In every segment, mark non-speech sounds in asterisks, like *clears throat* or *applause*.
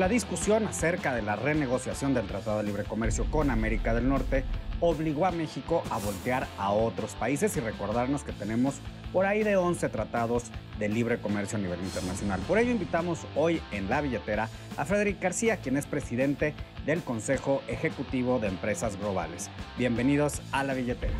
La discusión acerca de la renegociación del Tratado de Libre Comercio con América del Norte obligó a México a voltear a otros países y recordarnos que tenemos por ahí de 11 tratados de libre comercio a nivel internacional. Por ello invitamos hoy en la billetera a Frederic García, quien es presidente del Consejo Ejecutivo de Empresas Globales. Bienvenidos a la billetera.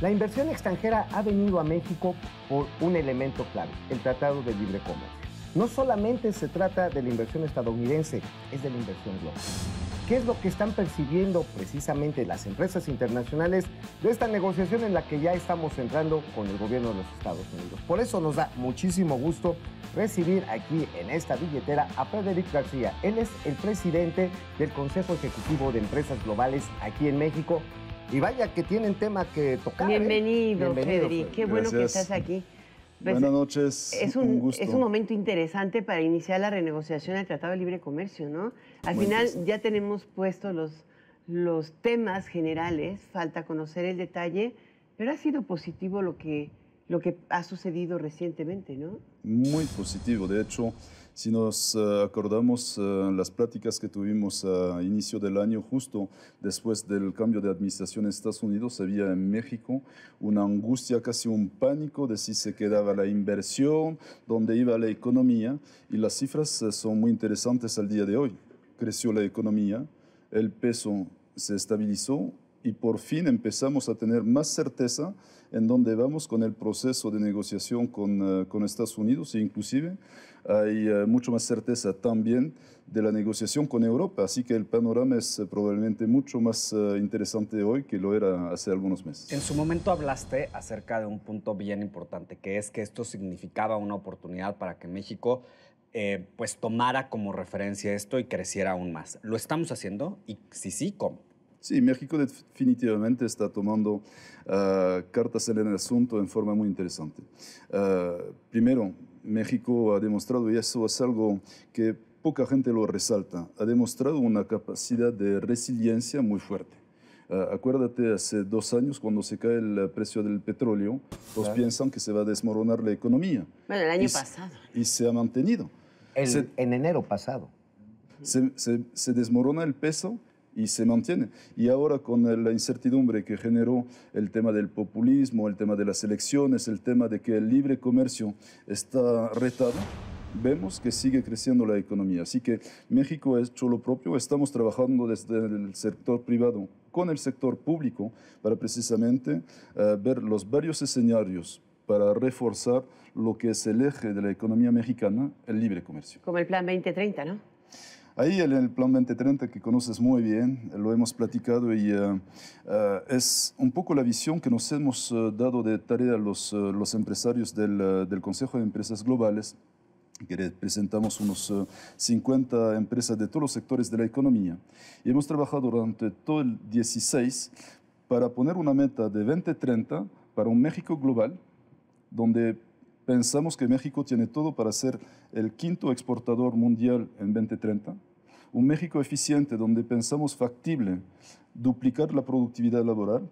La inversión extranjera ha venido a México por un elemento clave, el Tratado de Libre Comercio. No solamente se trata de la inversión estadounidense, es de la inversión global. ¿Qué es lo que están percibiendo precisamente las empresas internacionales de esta negociación en la que ya estamos entrando con el gobierno de los Estados Unidos? Por eso nos da muchísimo gusto recibir aquí en esta billetera a Frederic García. Él es el presidente del Consejo Ejecutivo de Empresas Globales aquí en México y vaya que tienen tema que tocar. ¿eh? Bienvenido, Federico. Qué bueno que estás aquí. Pues, Buenas noches. Es un, es un momento interesante para iniciar la renegociación del Tratado de Libre Comercio, ¿no? Al final ya tenemos puestos los, los temas generales, falta conocer el detalle, pero ha sido positivo lo que, lo que ha sucedido recientemente, ¿no? Muy positivo. De hecho, si nos eh, acordamos eh, las pláticas que tuvimos a inicio del año, justo después del cambio de administración en Estados Unidos, había en México una angustia, casi un pánico de si se quedaba la inversión, dónde iba la economía. Y las cifras eh, son muy interesantes al día de hoy. Creció la economía, el peso se estabilizó y por fin empezamos a tener más certeza en dónde vamos con el proceso de negociación con, eh, Estados Unidos e inclusive hay eh, mucho más certeza también de la negociación con Europa. Así que el panorama es eh, probablemente mucho más interesante hoy que lo era hace algunos meses. En su momento hablaste acerca de un punto bien importante, que es que esto significaba una oportunidad para que México pues tomara como referencia esto y creciera aún más. ¿Lo estamos haciendo? Y si sí, ¿cómo? Sí, México definitivamente está tomando ah, cartas en el asunto en forma muy interesante. Ah, primero, México ha demostrado, y eso es algo que poca gente lo resalta, ha demostrado una capacidad de resiliencia muy fuerte. Ah, acuérdate, hace dos años cuando se cae el precio del petróleo, todos piensan que se va a desmoronar la economía. Bueno, el año pasado. Y se ha mantenido. en enero pasado. Se, se, se desmorona el peso y se mantiene. Y ahora con la incertidumbre que generó el tema del populismo, el tema de las elecciones, el tema de que el libre comercio está retado, vemos que sigue creciendo la economía. Así que México ha hecho lo propio, estamos trabajando desde el sector privado con el sector público para precisamente eh, ver los varios escenarios para reforzar lo que es el eje de la economía mexicana, el libre comercio. Como el Plan 2030, ¿no? Ahí en el Plan 2030 que conoces muy bien, lo hemos platicado y eh, eh, es un poco la visión que nos hemos eh, dado de tarea los, los empresarios del, del Consejo de Empresas Globales que representamos unos 50 empresas de todos los sectores de la economía. Y hemos trabajado durante todo el 16 para poner una meta de 2030 para un México global, donde pensamos que México tiene todo para ser el quinto exportador mundial en 2030 un México eficiente donde pensamos factible duplicar la productividad laboral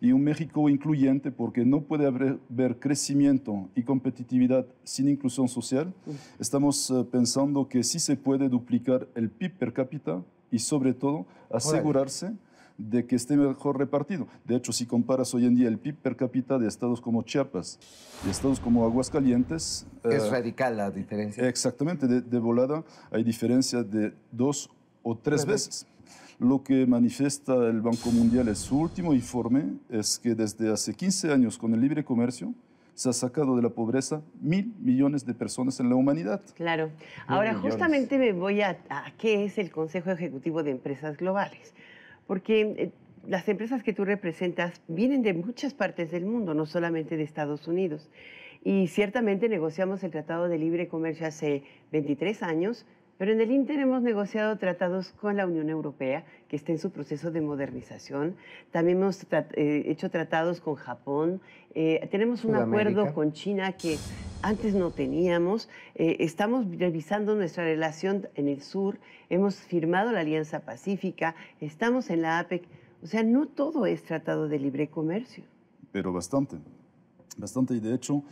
y un México incluyente porque no puede haber crecimiento y competitividad sin inclusión social. Mm. Estamos eh, pensando que sí se puede duplicar el PIB per cápita y sobre todo asegurarse de que esté mejor repartido. De hecho, si comparas hoy en día el PIB per cápita de estados como Chiapas y estados como Aguascalientes... Eh, es radical la diferencia. Exactamente, de, volada hay diferencia de dos o tres veces. Lo que manifiesta el Banco Mundial en su último informe es que desde hace 15 años con el libre comercio, se ha sacado de la pobreza mil millones de personas en la humanidad. Claro. Ahora, justamente me voy a qué es el Consejo Ejecutivo de Empresas Globales porque eh, las empresas que tú representas vienen de muchas partes del mundo, no solamente de Estados Unidos. Y ciertamente negociamos el Tratado de Libre Comercio hace 23 años, pero en el Inter hemos negociado tratados con la Unión Europea, que está en su proceso de modernización. También hemos eh, hecho tratados con Japón. Eh, tenemos un acuerdo con China que antes no teníamos. Eh, estamos revisando nuestra relación en el sur. Hemos firmado la Alianza Pacífica. Estamos en la APEC. O sea, no todo es tratado de libre comercio. Pero bastante. Bastante. Y de hecho,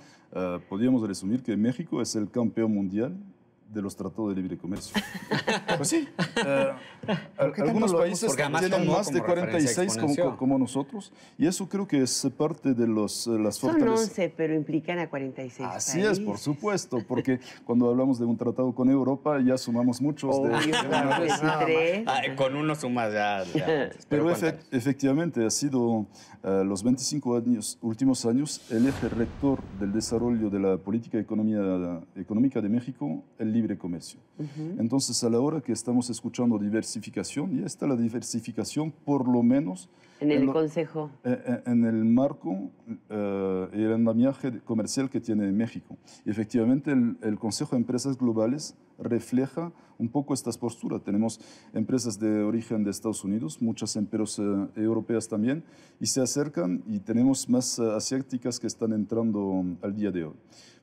podríamos resumir que México es el campeón mundial de los tratados de libre comercio. *laughs* pues sí. Eh, algunos países tienen más de 46 como, nosotros y eso creo que es parte de los, eh, las Son fortalezas. Son 11, pero implican a 46 Así es, por supuesto, porque *laughs* cuando hablamos de un tratado con Europa ya sumamos muchos. Ah, con uno sumas ya. *laughs* Pues, pero, efectivamente ha sido eh, los 25 últimos años el eje rector del desarrollo de la política economía, económica de México, el comercio. Entonces, a la hora que estamos escuchando diversificación, y está la diversificación por lo menos... En, el Consejo. E, e, en, el marco eh, y el andamiaje comercial que tiene México. efectivamente, el, Consejo de Empresas Globales refleja un poco estas posturas. Tenemos empresas de origen de Estados Unidos, muchas empresas eh, europeas también, y se acercan y tenemos más eh, asiáticas que están entrando mm, al día de hoy.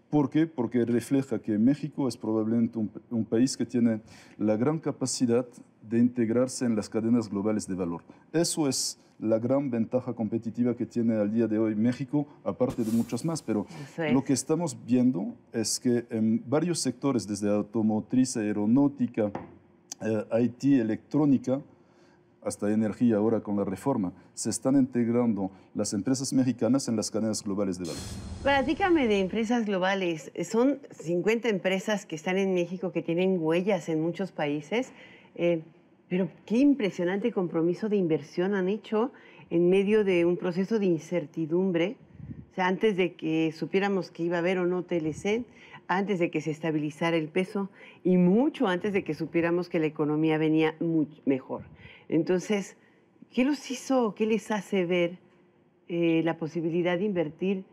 ¿Por qué? Porque refleja que México es probablemente un, país que tiene la gran capacidad de integrarse en las cadenas globales de valor. Eso es la gran ventaja competitiva que tiene al día de hoy México, aparte de muchas más, pero lo que estamos viendo es que en varios sectores, desde automotriz, aeronáutica, eh, IT, electrónica, hasta energía ahora con la reforma, se están integrando las empresas mexicanas en las cadenas globales de valor. Platícame de empresas globales. Son 50 empresas que están en México, que tienen huellas en muchos países, eh, pero qué impresionante compromiso de inversión han hecho en medio de un proceso de incertidumbre. O sea, antes de que supiéramos que iba a haber o no TLC, antes de que se estabilizara el peso y mucho antes de que supiéramos que la economía venía mucho mejor. Entonces, ¿qué los hizo, qué les hace ver eh, la posibilidad de invertir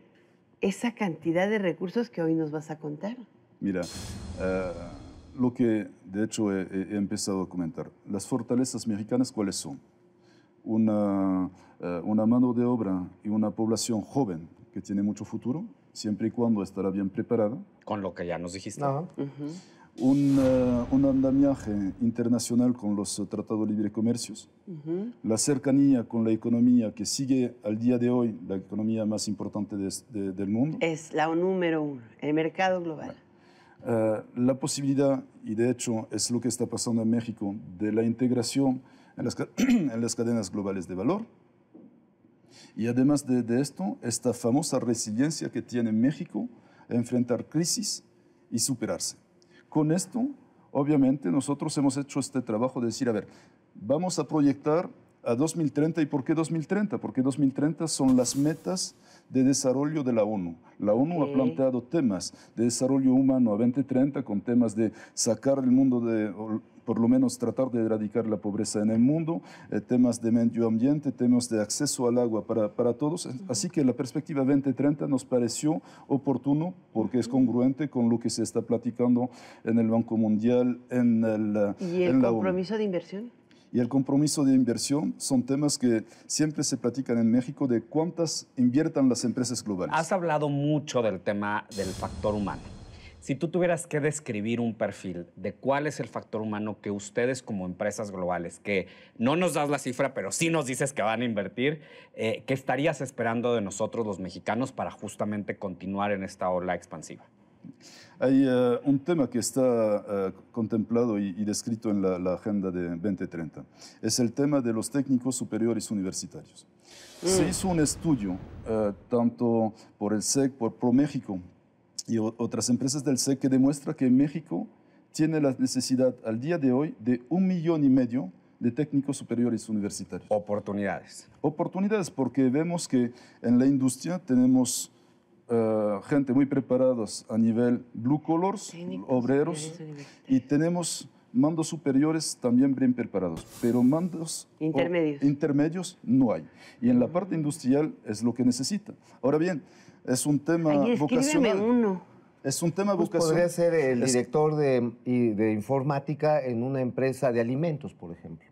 esa cantidad de recursos que hoy nos vas a contar? Mira, eh, lo que de hecho he, empezado a comentar, las fortalezas mexicanas, ¿cuáles son? Eh, una mano de obra y una población joven que tiene mucho futuro, siempre y cuando estará bien preparada, con lo que ya nos dijiste. un, eh, un, andamiaje internacional con los eh, tratados de libre comercio, la cercanía con la economía que sigue al día de hoy la economía más importante del mundo. Es la número uno, el mercado global. Eh, la posibilidad, y de hecho es lo que está pasando en México, de la integración en las, *clears throat* en las cadenas globales de valor, y además de, de, esto, esta famosa resiliencia que tiene México enfrentar crisis y superarse. Con esto, obviamente, nosotros hemos hecho este trabajo de decir, a ver, vamos a proyectar a 2030. ¿Y por qué 2030? Porque 2030 son las metas de desarrollo de la ONU. La ONU ha planteado temas de desarrollo humano a 2030 con temas de sacar el mundo de por lo menos tratar de erradicar la pobreza en el mundo, eh, temas de medio ambiente, temas de acceso al agua para, todos. Así que la perspectiva 2030 nos pareció oportuno porque es congruente con lo que se está platicando en el Banco Mundial, en, el, eh, ¿Y el compromiso de inversión? y el compromiso de inversión son temas que siempre se platican en México de cuántas inviertan las empresas globales. Has hablado mucho del tema del factor humano. Si tú tuvieras que describir un perfil de cuál es el factor humano que ustedes como empresas globales, que no nos das la cifra, pero sí nos dices que van a invertir, eh, ¿qué estarías esperando de nosotros los mexicanos para justamente continuar en esta ola expansiva? Hay eh, un tema que está eh, contemplado y, descrito en la, Agenda de 2030. Es el tema de los técnicos superiores universitarios. Se mm. hizo un estudio, tanto por el SEC, por ProMéxico, y otras empresas del SEC que demuestra que México tiene la necesidad al día de hoy de un millón y medio de técnicos superiores universitarios. Oportunidades. Oportunidades porque vemos que en la industria tenemos eh, gente muy preparados a nivel blue colors, obreros, y tenemos mandos superiores también bien preparados, pero mandos intermedios no hay. Y en la parte industrial es lo que necesita. Ahora bien, es un tema vocacional. Es un tema pues vocacional. Podría ser el director de, informática en una empresa de alimentos, por ejemplo.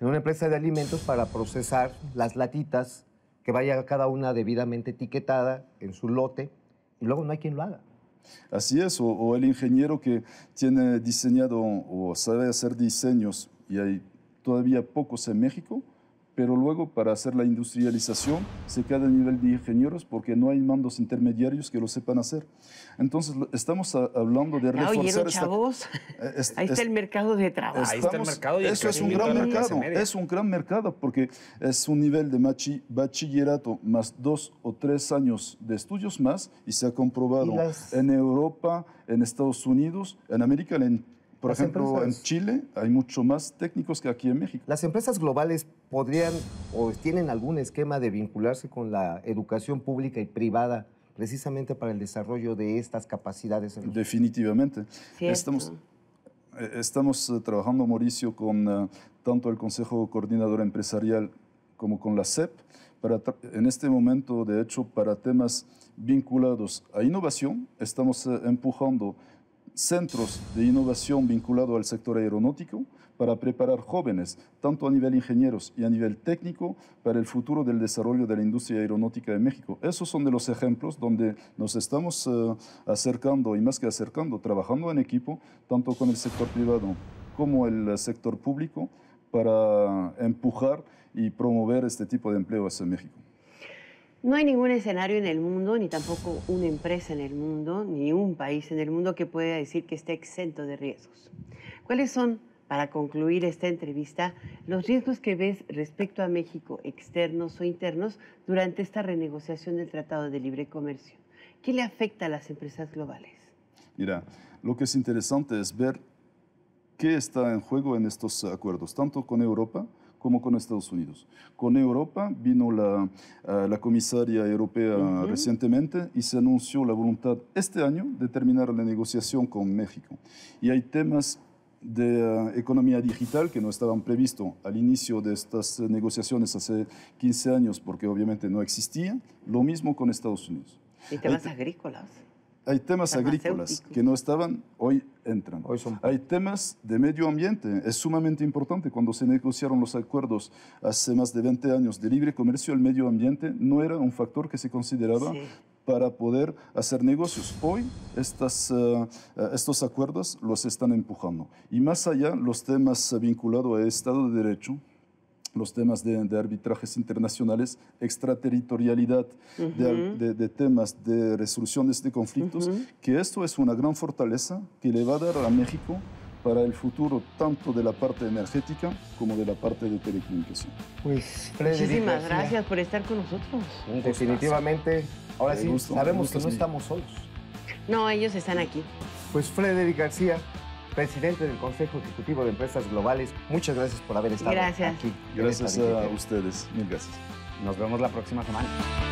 En una empresa de alimentos para procesar las latitas que vaya cada una debidamente etiquetada en su lote y luego no hay quien lo haga. Así es, o, el ingeniero que tiene diseñado o sabe hacer diseños, y hay todavía pocos en México, pero luego para hacer la industrialización se queda a nivel de ingenieros porque no hay mandos intermediarios que lo sepan hacer. Entonces, estamos hablando de reforzar... Oyeron, esta, chavos, *laughs* ahí está el mercado de trabajo. ahí está el mercado y eso es un gran mercado, es un gran mercado porque es un nivel de bachillerato más dos o tres años de estudios más y se ha comprobado en Europa, en Estados Unidos, en América, en, por ejemplo, en Chile hay mucho más técnicos que aquí en México. Las empresas globales podrían o tienen algún esquema de vincularse con la educación pública y privada precisamente para el desarrollo de estas capacidades? Definitivamente. Estamos, eh, eh, trabajando, Mauricio, con eh, tanto el Consejo Coordinador Empresarial como con la CEP, para en este momento, de hecho, para temas vinculados a innovación, estamos empujando centros de innovación vinculados al sector aeronáutico, para preparar jóvenes, tanto a nivel ingenieros y a nivel técnico, para el futuro del desarrollo de la industria aeronáutica de México. Esos son de los ejemplos donde nos estamos eh, acercando y más que acercando, trabajando en equipo, tanto con el sector privado como el eh, sector público, para empujar y promover este tipo de empleo hacia México. No hay ningún escenario en el mundo, ni tampoco una empresa en el mundo, ni un país en el mundo que pueda decir que esté exento de riesgos. ¿Cuáles son para concluir esta entrevista, los riesgos que ves respecto a México, externos o internos, durante esta renegociación del Tratado de Libre Comercio. ¿Qué le afecta a las empresas globales? Mira, lo que es interesante es ver qué está en juego en estos acuerdos, tanto con Europa como con Estados Unidos. Con Europa vino la, eh, comisaria europea recientemente y se anunció la voluntad este año de terminar la negociación con México. Y hay temas de eh, economía digital que no estaban previstos al inicio de estas eh, negociaciones hace 15 años porque obviamente no existían, lo mismo con Estados Unidos. Y temas agrícolas. Hay temas agrícolas que no estaban, hoy entran. Hay temas de medio ambiente, es sumamente importante. Cuando se negociaron los acuerdos hace más de 20 años de libre comercio, el medio ambiente no era un factor que se consideraba para poder hacer negocios. Hoy estas, eh, estos acuerdos los están empujando. Y más allá, los temas eh, vinculados a Estado de Derecho, los temas de, arbitrajes internacionales, extraterritorialidad, de, temas de resoluciones de conflictos, que esto es una gran fortaleza que le va a dar a México para el futuro tanto de la parte energética como de la parte de telecomunicación. Pues, Muchísimas gracias por estar con nosotros. Definitivamente, ahora sí, sabemos que no estamos solos. No, ellos están aquí. Pues Frederick García, presidente del Consejo Ejecutivo de Empresas Globales, muchas gracias por haber estado aquí. Gracias a ustedes, mil gracias. Nos vemos la próxima semana.